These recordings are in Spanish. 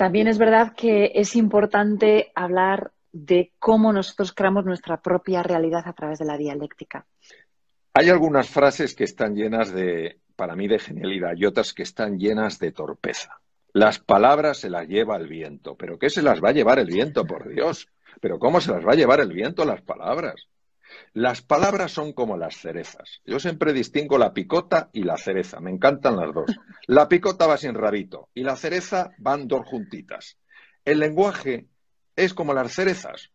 También es verdad que es importante hablar de cómo nosotros creamos nuestra propia realidad a través de la dialéctica. Hay algunas frases que están llenas de, para mí, de genialidad y otras que están llenas de torpeza. Las palabras se las lleva el viento, pero ¿qué se las va a llevar el viento, por Dios? ¿Pero cómo se las va a llevar el viento las palabras? Las palabras son como las cerezas. Yo siempre distingo la picota y la cereza. Me encantan las dos. La picota va sin rabito y la cereza van dos juntitas. El lenguaje es como las cerezas.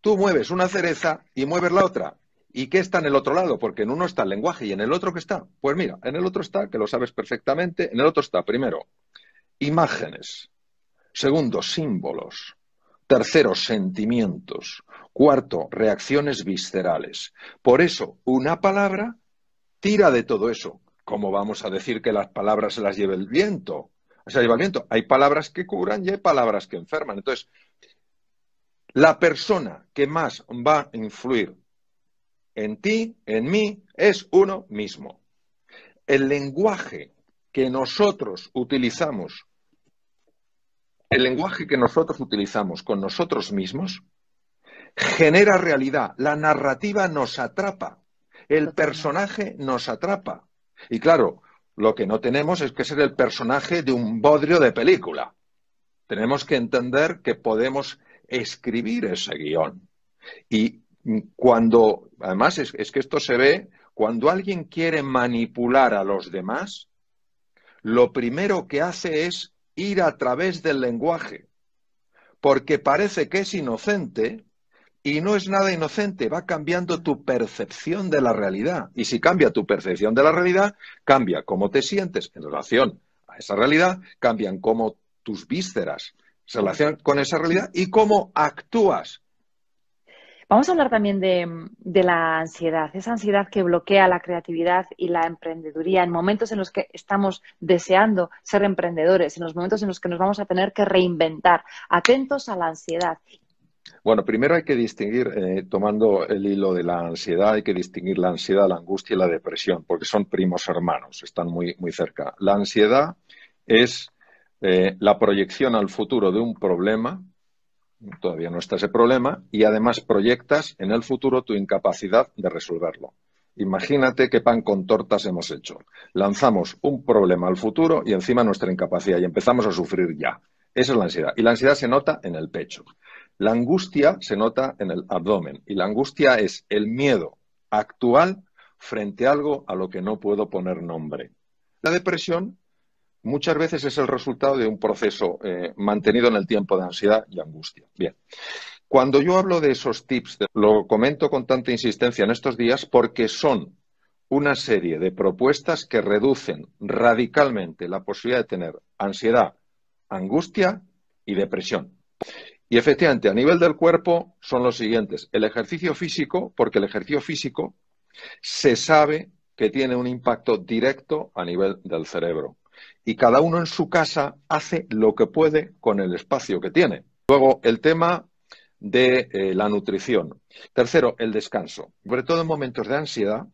Tú mueves una cereza y mueves la otra. ¿Y qué está en el otro lado? Porque en uno está el lenguaje y en el otro qué está. Pues mira, en el otro está, que lo sabes perfectamente, en el otro está, primero, imágenes. Segundo, símbolos. Tercero, sentimientos. Cuarto, reacciones viscerales. Por eso, una palabra tira de todo eso. ¿Cómo vamos a decir que las palabras se las lleva el viento? Se las lleva el viento. Hay palabras que curan y hay palabras que enferman. Entonces, la persona que más va a influir en ti, en mí, es uno mismo. El lenguaje que nosotros utilizamos el lenguaje que nosotros utilizamos con nosotros mismos genera realidad. La narrativa nos atrapa. El personaje nos atrapa. Y claro, lo que no tenemos es que ser el personaje de un bodrio de película. Tenemos que entender que podemos escribir ese guión. Y cuando, además, es, es que esto se ve, cuando alguien quiere manipular a los demás, lo primero que hace es ir a través del lenguaje, porque parece que es inocente y no es nada inocente, va cambiando tu percepción de la realidad. Y si cambia tu percepción de la realidad, cambia cómo te sientes en relación a esa realidad, cambian cómo tus vísceras se relacionan con esa realidad y cómo actúas Vamos a hablar también de, la ansiedad, esa ansiedad que bloquea la creatividad y la emprendeduría en momentos en los que estamos deseando ser emprendedores, en los momentos en los que nos vamos a tener que reinventar. Atentos a la ansiedad. Bueno, primero hay que distinguir, eh, tomando el hilo de la ansiedad, hay que distinguir la ansiedad, la angustia y la depresión, porque son primos hermanos, están muy, muy cerca. La ansiedad es eh, la proyección al futuro de un problema todavía no está ese problema, y además proyectas en el futuro tu incapacidad de resolverlo. Imagínate qué pan con tortas hemos hecho. Lanzamos un problema al futuro y encima nuestra incapacidad y empezamos a sufrir ya. Esa es la ansiedad. Y la ansiedad se nota en el pecho. La angustia se nota en el abdomen. Y la angustia es el miedo actual frente a algo a lo que no puedo poner nombre. La depresión muchas veces es el resultado de un proceso eh, mantenido en el tiempo de ansiedad y angustia. Bien. Cuando yo hablo de esos tips, lo comento con tanta insistencia en estos días porque son una serie de propuestas que reducen radicalmente la posibilidad de tener ansiedad, angustia y depresión. Y efectivamente, a nivel del cuerpo son los siguientes. El ejercicio físico, porque el ejercicio físico se sabe que tiene un impacto directo a nivel del cerebro y cada uno en su casa hace lo que puede con el espacio que tiene. Luego, el tema de eh, la nutrición. Tercero, el descanso. Sobre todo en momentos de ansiedad,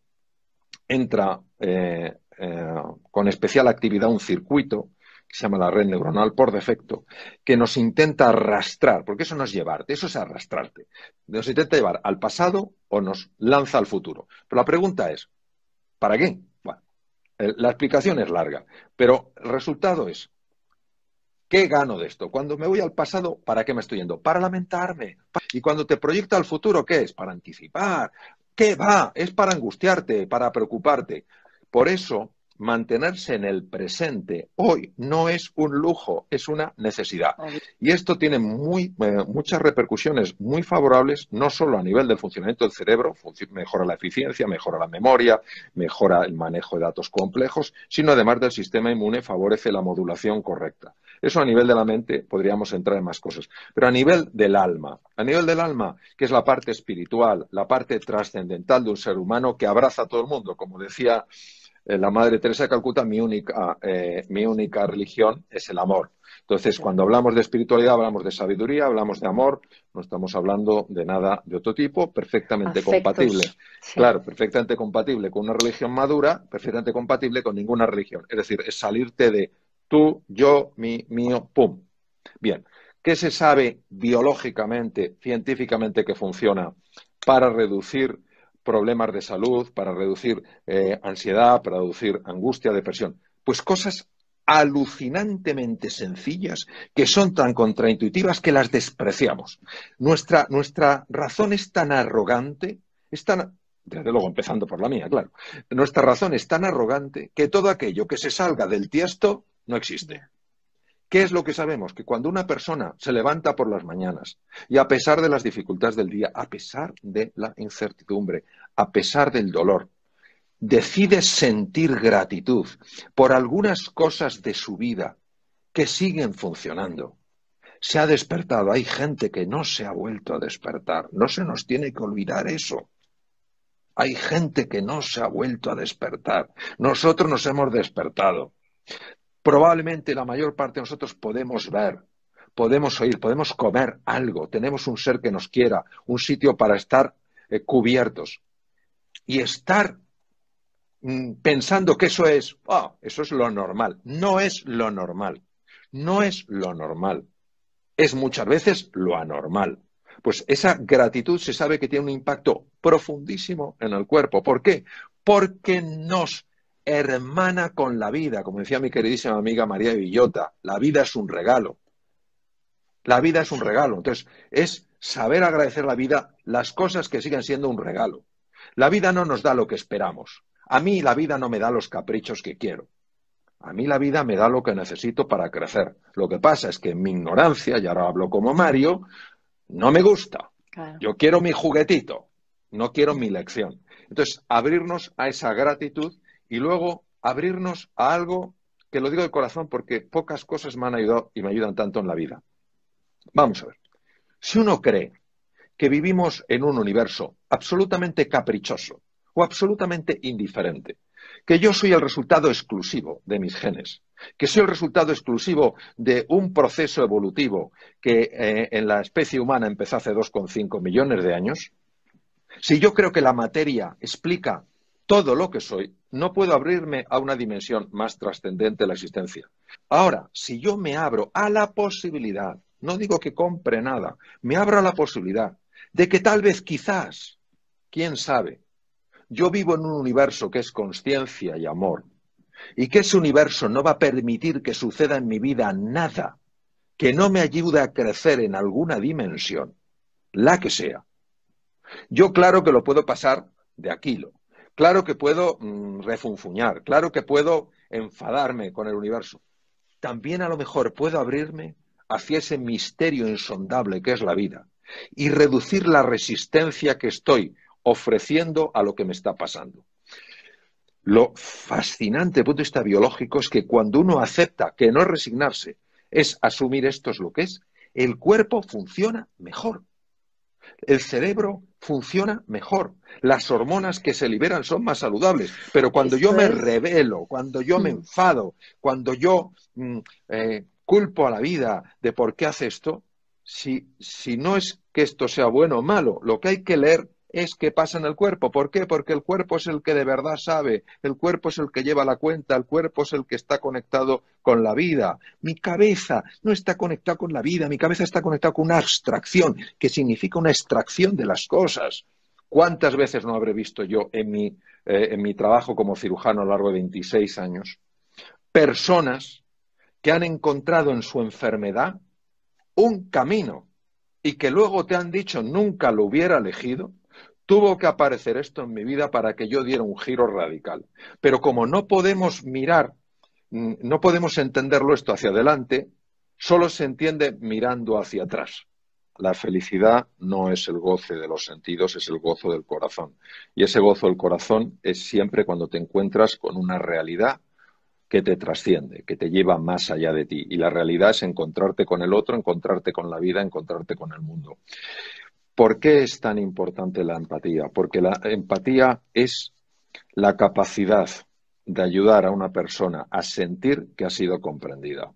entra eh, eh, con especial actividad un circuito que se llama la red neuronal por defecto, que nos intenta arrastrar, porque eso no es llevarte, eso es arrastrarte. Nos intenta llevar al pasado o nos lanza al futuro. Pero la pregunta es, ¿para qué? Eh, la explicación es larga, pero el resultado es, ¿qué gano de esto? Cuando me voy al pasado, ¿para qué me estoy yendo? Para lamentarme. Y cuando te proyecta al futuro, ¿qué es? Para anticipar. ¿Qué va? Es para angustiarte, para preocuparte. Por eso, mantenerse en el presente hoy no es un lujo, es una necesidad. Y esto tiene muy, eh, muchas repercusiones muy favorables, no solo a nivel del funcionamiento del cerebro, mejora la eficiencia, mejora la memoria, mejora el manejo de datos complejos, sino además del sistema inmune favorece la modulación correcta. Eso a nivel de la mente podríamos entrar en más cosas. Pero a nivel del alma, a nivel del alma, que es la parte espiritual, la parte trascendental de un ser humano que abraza a todo el mundo, como decía eh, la Madre Teresa de Calcuta, mi única, eh, mi única religión es el amor. Entonces, cuando hablamos de espiritualidad, hablamos de sabiduría, hablamos de amor, no estamos hablando de nada de otro tipo, perfectamente compatible. Claro, perfectamente compatible con una religión madura, perfectamente compatible con ninguna religión. Es decir, es salirte de tú, yo, mi, mío, pum. Bien, ¿qué se sabe biológicamente, científicamente que funciona para reducir problemas de salud, para reducir eh, ansiedad, para reducir angustia, depresión. Pues cosas alucinantemente sencillas que son tan contraintuitivas que las despreciamos. Nuestra, nuestra razón es tan arrogante, desde luego empezando por la mía, claro, nuestra razón es tan arrogante que todo aquello que se salga del tiesto no existe. ¿Qué es lo que sabemos? Que cuando una persona se levanta por las mañanas y a pesar de las dificultades del día, a pesar de la incertidumbre, a pesar del dolor, decide sentir gratitud por algunas cosas de su vida que siguen funcionando. Se ha despertado, hay gente que no se ha vuelto a despertar, no se nos tiene que olvidar eso. Hay gente que no se ha vuelto a despertar. Nosotros nos hemos despertado probablemente la mayor parte de nosotros podemos ver, podemos oír, podemos comer algo, tenemos un ser que nos quiera, un sitio para estar eh, cubiertos. Y estar mm, pensando que eso es, ah, eso es lo normal. No es lo normal. No es lo normal. Es muchas veces lo anormal. Pues esa gratitud se sabe que tiene un impacto profundísimo en el cuerpo. ¿Por qué? Porque nos hermana con la vida, como decía mi queridísima amiga María Villota, la vida es un regalo. La vida es un regalo. Entonces, es saber agradecer la vida, las cosas que siguen siendo un regalo. La vida no nos da lo que esperamos. A mí la vida no me da los caprichos que quiero. A mí la vida me da lo que necesito para crecer. Lo que pasa es que mi ignorancia, y ahora hablo como Mario, no me gusta. Yo quiero mi juguetito, no quiero mi lección. Entonces, abrirnos a esa gratitud y luego abrirnos a algo que lo digo de corazón porque pocas cosas me han ayudado y me ayudan tanto en la vida. Vamos a ver. Si uno cree que vivimos en un universo absolutamente caprichoso o absolutamente indiferente, que yo soy el resultado exclusivo de mis genes, que soy el resultado exclusivo de un proceso evolutivo que eh, en la especie humana empezó hace 2,5 millones de años, si yo creo que la materia explica todo lo que soy, no puedo abrirme a una dimensión más trascendente de la existencia. Ahora, si yo me abro a la posibilidad, no digo que compre nada, me abro a la posibilidad de que tal vez, quizás, quién sabe, yo vivo en un universo que es conciencia y amor, y que ese universo no va a permitir que suceda en mi vida nada que no me ayude a crecer en alguna dimensión, la que sea. Yo claro que lo puedo pasar de Aquilo, Claro que puedo mm, refunfuñar, claro que puedo enfadarme con el universo. También a lo mejor puedo abrirme hacia ese misterio insondable que es la vida y reducir la resistencia que estoy ofreciendo a lo que me está pasando. Lo fascinante desde el punto de vista biológico es que cuando uno acepta que no es resignarse, es asumir esto es lo que es, el cuerpo funciona mejor. El cerebro funciona mejor. Las hormonas que se liberan son más saludables, pero cuando yo me revelo, cuando yo me mm. enfado, cuando yo mm, eh, culpo a la vida de por qué hace esto, si, si no es que esto sea bueno o malo, lo que hay que leer es que pasa en el cuerpo. ¿Por qué? Porque el cuerpo es el que de verdad sabe, el cuerpo es el que lleva la cuenta, el cuerpo es el que está conectado con la vida. Mi cabeza no está conectada con la vida, mi cabeza está conectada con una abstracción, que significa una extracción de las cosas. ¿Cuántas veces no habré visto yo en mi, eh, en mi trabajo como cirujano a lo largo de 26 años personas que han encontrado en su enfermedad un camino y que luego te han dicho nunca lo hubiera elegido Tuvo que aparecer esto en mi vida para que yo diera un giro radical. Pero como no podemos mirar, no podemos entenderlo esto hacia adelante, solo se entiende mirando hacia atrás. La felicidad no es el goce de los sentidos, es el gozo del corazón. Y ese gozo del corazón es siempre cuando te encuentras con una realidad que te trasciende, que te lleva más allá de ti. Y la realidad es encontrarte con el otro, encontrarte con la vida, encontrarte con el mundo. ¿Por qué es tan importante la empatía? Porque la empatía es la capacidad de ayudar a una persona a sentir que ha sido comprendida.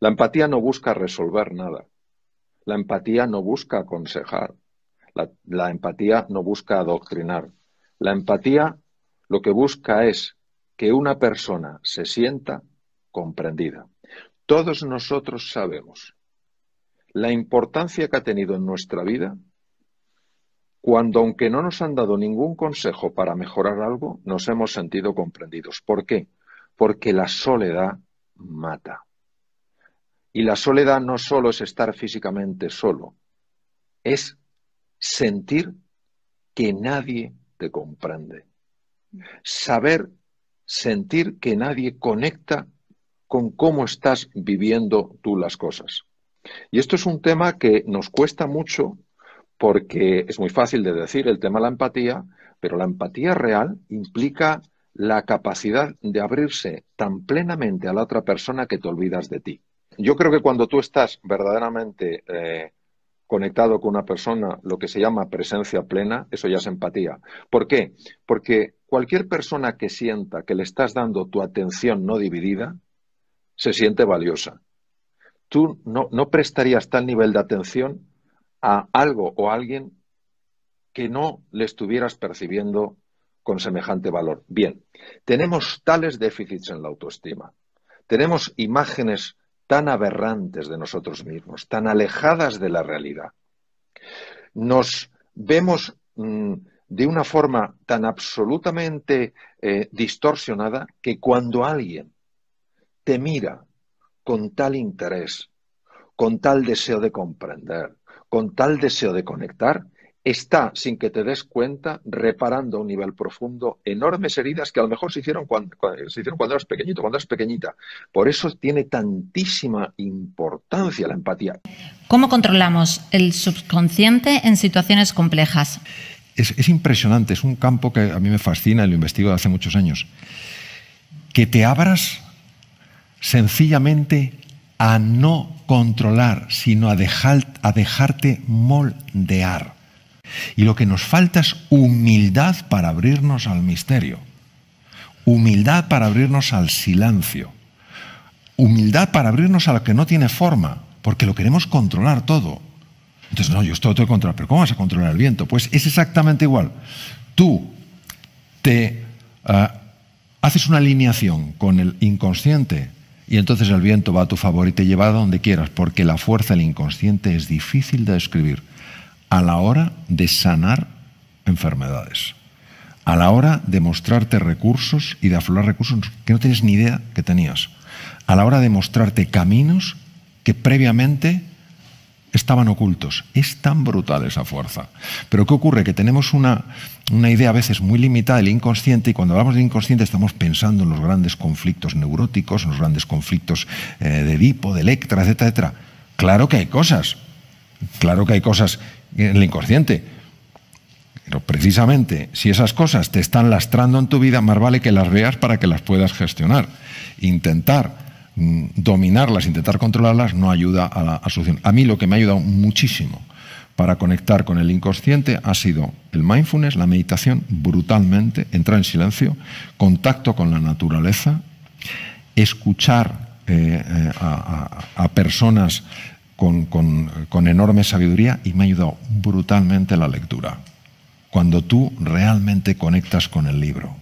La empatía no busca resolver nada. La empatía no busca aconsejar. La, empatía no busca adoctrinar. La empatía lo que busca es que una persona se sienta comprendida. Todos nosotros sabemos la importancia que ha tenido en nuestra vida cuando, aunque no nos han dado ningún consejo para mejorar algo, nos hemos sentido comprendidos. ¿Por qué? Porque la soledad mata. Y la soledad no solo es estar físicamente solo, es sentir que nadie te comprende. Saber, sentir que nadie conecta con cómo estás viviendo tú las cosas. Y esto es un tema que nos cuesta mucho porque es muy fácil de decir el tema de la empatía, pero la empatía real implica la capacidad de abrirse tan plenamente a la otra persona que te olvidas de ti. Yo creo que cuando tú estás verdaderamente eh, conectado con una persona, lo que se llama presencia plena, eso ya es empatía. ¿Por qué? Porque cualquier persona que sienta que le estás dando tu atención no dividida, se siente valiosa tú no, prestarías tal nivel de atención a algo o a alguien que no le estuvieras percibiendo con semejante valor. Bien, tenemos tales déficits en la autoestima, tenemos imágenes tan aberrantes de nosotros mismos, tan alejadas de la realidad. Nos vemos mm, de una forma tan absolutamente eh, distorsionada que cuando alguien te mira con tal interés, con tal deseo de comprender, con tal deseo de conectar, está, sin que te des cuenta, reparando a un nivel profundo enormes heridas que a lo mejor se hicieron cuando, se hicieron cuando eras pequeñito, cuando eras pequeñita. Por eso tiene tantísima importancia la empatía. ¿Cómo controlamos el subconsciente en situaciones complejas? Es, impresionante, es un campo que a mí me fascina y lo investigo hace muchos años. Que te abras sencillamente a no controlar, sino a, dejarte moldear. Y lo que nos falta es humildad para abrirnos al misterio, humildad para abrirnos al silencio, humildad para abrirnos a lo que no tiene forma, porque lo queremos controlar todo. Entonces, no, yo estoy lo tengo controlar, pero ¿cómo vas a controlar el viento? Pues es exactamente igual. Tú te ah, haces una alineación con el inconsciente, y entonces el viento va a tu favor y te lleva a donde quieras, porque la fuerza del inconsciente es difícil de describir a la hora de sanar enfermedades, a la hora de mostrarte recursos y de aflorar recursos que no tienes ni idea que tenías, a la hora de mostrarte caminos que previamente estaban ocultos. Es tan brutal esa fuerza. Pero ¿qué ocurre? Que tenemos una, una idea a veces muy limitada del inconsciente y cuando hablamos de inconsciente estamos pensando en los grandes conflictos neuróticos, en los grandes conflictos eh, de Edipo, de Electra, etcétera, etcétera. Claro que hay cosas. Claro que hay cosas en el inconsciente. Pero precisamente si esas cosas te están lastrando en tu vida, más vale que las veas para que las puedas gestionar. Intentar Mm, dominarlas, intentar controlarlas, no ayuda a la solución. A mí lo que me ha ayudado muchísimo para conectar con el inconsciente ha sido el mindfulness, la meditación, brutalmente, entrar en silencio, contacto con la naturaleza, escuchar eh, eh, a, personas con, con enorme sabiduría y me ha ayudado brutalmente la lectura. Cuando tú realmente conectas con el libro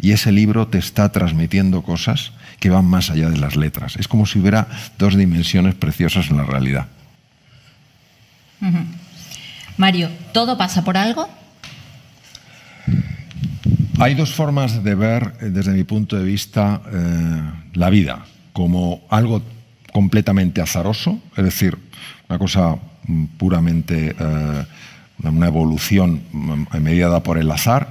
y ese libro te está transmitiendo cosas que van más allá de las letras. Es como si hubiera dos dimensiones preciosas en la realidad. Mario, ¿todo pasa por algo? Hay dos formas de ver, eh, desde mi punto de vista, eh, la vida, como algo completamente azaroso, es decir, una cosa mm, puramente, eh, una evolución mm, mediada por el azar,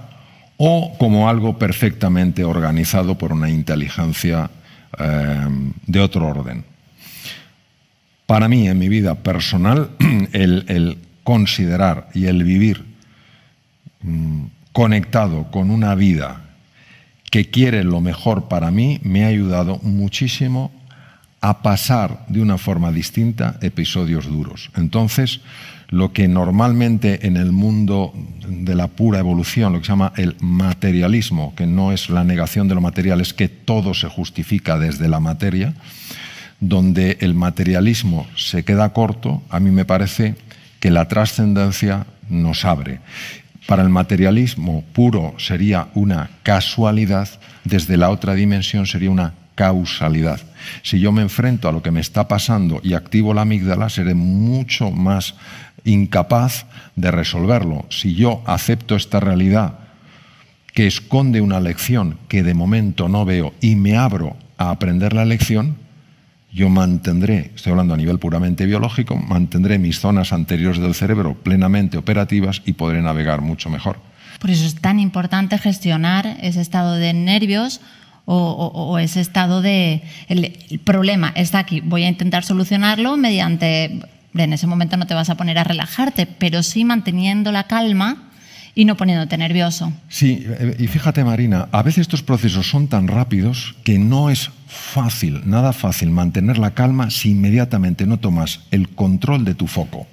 o como algo perfectamente organizado por una inteligencia Em, de otro orden. Para mí, en mi vida personal, el, considerar y el vivir mm, conectado con una vida que quiere lo mejor para mí me ha ayudado muchísimo a pasar de una forma distinta episodios duros. Entonces, lo que normalmente en el mundo de la pura evolución, lo que se llama el materialismo, que no es la negación de lo material, es que todo se justifica desde la materia, donde el materialismo se queda corto, a mí me parece que la trascendencia nos abre. Para el materialismo puro sería una casualidad, desde la otra dimensión sería una causalidad. Si yo me enfrento a lo que me está pasando y activo la amígdala, seré mucho más incapaz de resolverlo. Si yo acepto esta realidad que esconde una lección que de momento no veo y me abro a aprender la lección, yo mantendré, estoy hablando a nivel puramente biológico, mantendré mis zonas anteriores del cerebro plenamente operativas y podré navegar mucho mejor. Por eso es tan importante gestionar ese estado de nervios o, ese estado de... el problema está aquí, voy a intentar solucionarlo mediante en ese momento no te vas a poner a relajarte, pero sí manteniendo la calma y no poniéndote nervioso. Sí, eh, y fíjate Marina, a veces estos procesos son tan rápidos que no es fácil, nada fácil mantener la calma si inmediatamente no tomas el control de tu foco.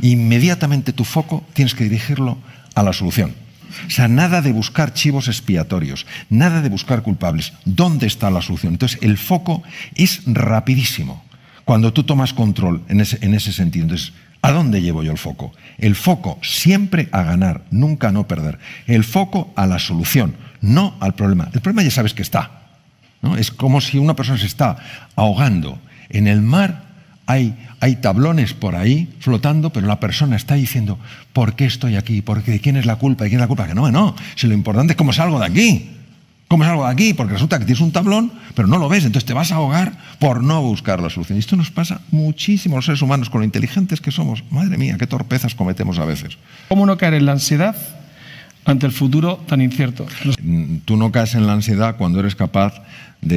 Inmediatamente tu foco tienes que dirigirlo a la solución. O sea, nada de buscar chivos expiatorios, nada de buscar culpables. ¿Dónde está la solución? Entonces, el foco es rapidísimo cuando tú tomas control en ese, sentido. Entonces, ¿A dónde llevo yo el foco? El foco siempre a ganar, nunca a no perder. El foco a la solución, no al problema. El problema ya sabes que está. ¿no? Es como si una persona se está ahogando en el mar. Hay, hay tablones por ahí flotando, pero la persona está diciendo, ¿por qué estoy aquí? ¿Por qué? ¿Quién es la culpa? ¿Quién es la culpa? Que no, no. Si lo importante es cómo salgo de aquí comes algo de aquí? Porque resulta que tienes un tablón, pero no lo ves, entonces te vas a ahogar por no buscar la solución. Y esto nos pasa muchísimo los seres humanos, con lo inteligentes que somos. Madre mía, qué torpezas cometemos a veces. ¿Cómo no caer en la ansiedad ante el futuro tan incierto? Mm, tú no caes en la ansiedad cuando eres capaz de